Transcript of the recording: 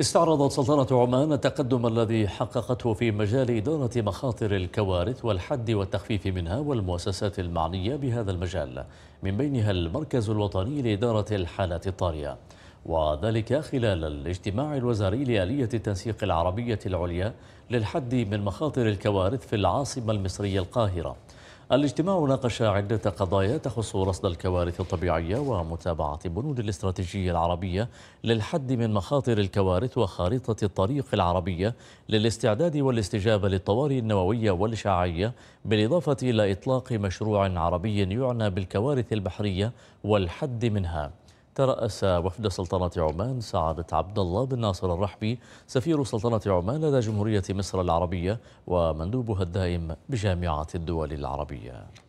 استعرضت سلطنة عمان التقدم الذي حققته في مجال إدارة مخاطر الكوارث والحد والتخفيف منها والمؤسسات المعنية بهذا المجال من بينها المركز الوطني لإدارة الحالات الطارئة وذلك خلال الاجتماع الوزاري لآلية التنسيق العربية العليا للحد من مخاطر الكوارث في العاصمة المصرية القاهرة الاجتماع ناقش عدة قضايا تخص رصد الكوارث الطبيعية ومتابعة بنود الاستراتيجية العربية للحد من مخاطر الكوارث وخارطة الطريق العربية للاستعداد والاستجابة للطوارئ النووية والإشعاعية بالإضافة إلى إطلاق مشروع عربي يعنى بالكوارث البحرية والحد منها ترأس وفد سلطنة عمان سعادة عبد الله بن ناصر الرحبي سفير سلطنة عمان لدى جمهورية مصر العربية ومندوبها الدائم بجامعة الدول العربية